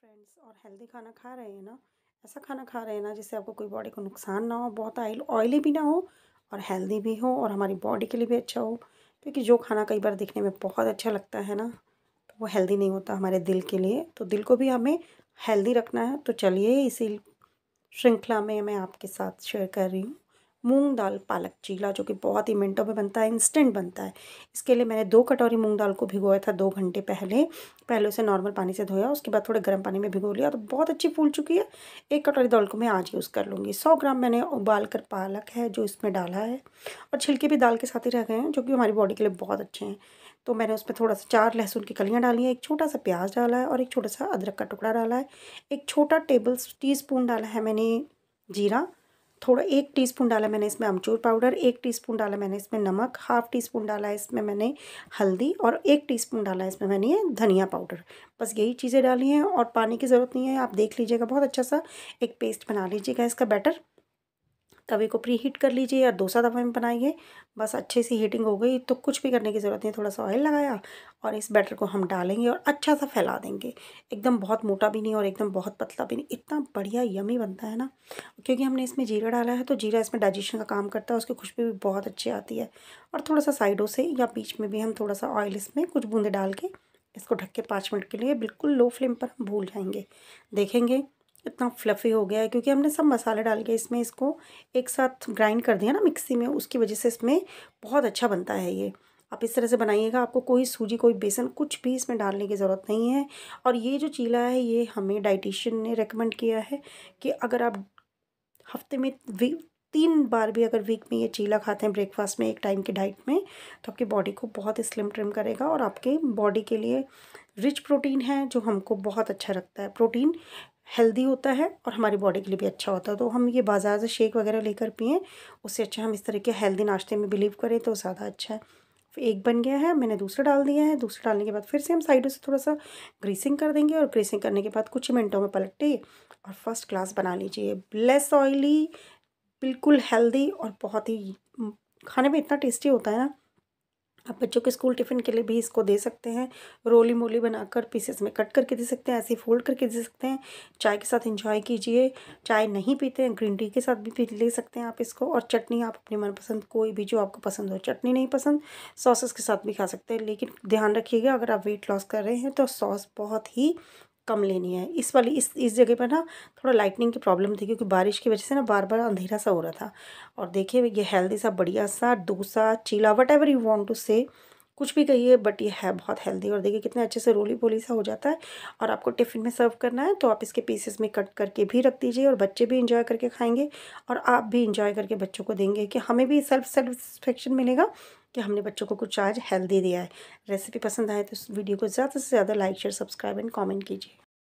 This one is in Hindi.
फ्रेंड्स और हेल्दी खाना खा रहे हैं ना ऐसा खाना खा रहे हैं ना जिससे आपको कोई बॉडी को नुकसान ना हो बहुत ऑयल ऑयली भी ना हो और हेल्दी भी हो और हमारी बॉडी के लिए भी अच्छा हो क्योंकि जो खाना कई बार दिखने में बहुत अच्छा लगता है ना तो वो हेल्दी नहीं होता हमारे दिल के लिए तो दिल को भी हमें हेल्दी रखना है तो चलिए इसी श्रृंखला में मैं आपके साथ शेयर कर रही हूँ मूंग दाल पालक चीला जो कि बहुत ही मिनटों में बनता है इंस्टेंट बनता है इसके लिए मैंने दो कटोरी मूंग दाल को भिगोया था दो घंटे पहले पहले उसे नॉर्मल पानी से धोया उसके बाद थोड़े गर्म पानी में भिगो लिया तो बहुत अच्छी फूल चुकी है एक कटोरी दाल को मैं आज यूज़ कर लूँगी सौ ग्राम मैंने उबाल कर पालक है जो इसमें डाला है और छिलके भी दाल के साथ ही रह गए हैं जो कि हमारी बॉडी के लिए बहुत अच्छे हैं तो मैंने उसमें थोड़ा सा चार लहसुन की कलियाँ डाली हैं एक छोटा सा प्याज डाला है और एक छोटा सा अदरक का टुकड़ा डाला है एक छोटा टेबल टी स्पून डाला है मैंने जीरा थोड़ा एक टीस्पून डाला मैंने इसमें अमचूर पाउडर एक टीस्पून डाला मैंने इसमें नमक हाफ टी स्पून डाला इसमें मैंने हल्दी और एक टीस्पून डाला इसमें मैंने ये धनिया पाउडर बस यही चीज़ें डाली हैं और पानी की ज़रूरत नहीं है आप देख लीजिएगा बहुत अच्छा सा एक पेस्ट बना लीजिएगा इसका बैटर तवे को प्री हीट कर लीजिए या दूसरा तवे में बनाइए बस अच्छे से हीटिंग हो गई तो कुछ भी करने की ज़रूरत नहीं थोड़ा सा ऑयल लगाया और इस बैटर को हम डालेंगे और अच्छा सा फैला देंगे एकदम बहुत मोटा भी नहीं और एकदम बहुत पतला भी नहीं इतना बढ़िया यमी बनता है ना क्योंकि हमने इसमें जीरा डाला है तो जीरा इसमें डाइजेशन का काम करता है उसकी खुशबू भी बहुत अच्छी आती है और थोड़ा सा साइडों से या बीच में भी हम थोड़ा सा ऑयल इसमें कुछ बूंदे डाल के इसको ढक के पाँच मिनट के लिए बिल्कुल लो फ्लेम पर हम भूल जाएंगे देखेंगे इतना फ्लफ़ी हो गया है क्योंकि हमने सब मसाले डाल के इसमें इसको एक साथ ग्राइंड कर दिया ना मिक्सी में उसकी वजह से इसमें बहुत अच्छा बनता है ये आप इस तरह से बनाइएगा आपको कोई सूजी कोई बेसन कुछ भी इसमें डालने की ज़रूरत नहीं है और ये जो चीला है ये हमें डाइटिशियन ने रेकमेंड किया है कि अगर आप हफ्ते में तीन बार भी अगर वीक में ये चीला खाते हैं ब्रेकफास्ट में एक टाइम की डाइट में तो आपकी बॉडी को बहुत स्लिम ट्रिम करेगा और आपके बॉडी के लिए रिच प्रोटीन है जो हमको बहुत अच्छा लगता है प्रोटीन हेल्दी होता है और हमारी बॉडी के लिए भी अच्छा होता है तो हम ये बाज़ार से शेक वगैरह लेकर पिए उससे अच्छा हम इस तरह के हेल्दी नाश्ते में बिलीव करें तो ज़्यादा अच्छा है एक बन गया है मैंने दूसरा डाल दिया है दूसरा डालने के बाद फिर से हम साइडों से थोड़ा सा ग्रीसिंग कर देंगे और ग्रीसिंग करने के बाद कुछ ही मिनटों में पलटिए और फर्स्ट क्लास बना लीजिए लेस ऑयली बिल्कुल हेल्दी और बहुत ही खाने में इतना टेस्टी होता है ना आप बच्चों के स्कूल टिफ़िन के लिए भी इसको दे सकते हैं रोली मोली बनाकर पीसेस में कट करके दे सकते हैं ऐसे फोल्ड करके दे सकते हैं चाय के साथ एंजॉय कीजिए चाय नहीं पीते हैं ग्रीन टी के साथ भी पी ले सकते हैं आप इसको और चटनी आप अपनी मनपसंद कोई भी जो आपको पसंद हो चटनी नहीं पसंद सॉसेस के साथ भी खा सकते हैं लेकिन ध्यान रखिएगा अगर आप वेट लॉस कर रहे हैं तो सॉस बहुत ही कम लेनी है इस वाली इस इस जगह पर ना थोड़ा लाइटनिंग की प्रॉब्लम थी क्योंकि बारिश की वजह से ना बार बार अंधेरा सा हो रहा था और देखिए ये हेल्दी सा बढ़िया सा dosa cheela whatever you want to say कुछ भी कहिए बट ये है बहुत हेल्दी और देखिए कितने अच्छे से रोली पोली सा हो जाता है और आपको टिफ़िन में सर्व करना है तो आप इसके पीसेस में कट करके भी रख दीजिए और बच्चे भी इंजॉय करके खाएंगे और आप भी इंजॉय करके बच्चों को देंगे कि हमें भी सेल्फ सेटिस्फेक्शन मिलेगा कि हमने बच्चों को कुछ आज हेल्दी दिया है रेसिपी पसंद आए तो इस वीडियो को ज़्यादा से ज़्यादा like share subscribe and comment कीजिए